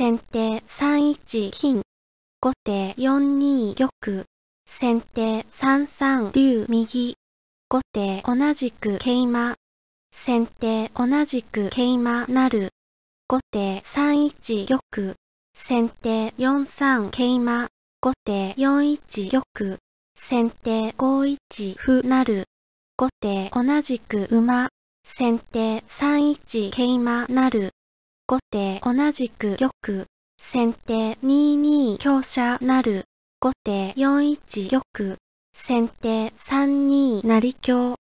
先手3一金。後手4二玉。先手3三竜右。後手同じく桂馬。先手同じく桂馬なる。後手3一玉。先手4三桂馬。後手4一玉。先手5一歩なる。後手同じく馬。先手3一桂馬なる。後手同じく玉、先手二二香車なる、後手四一玉、先手三二成香。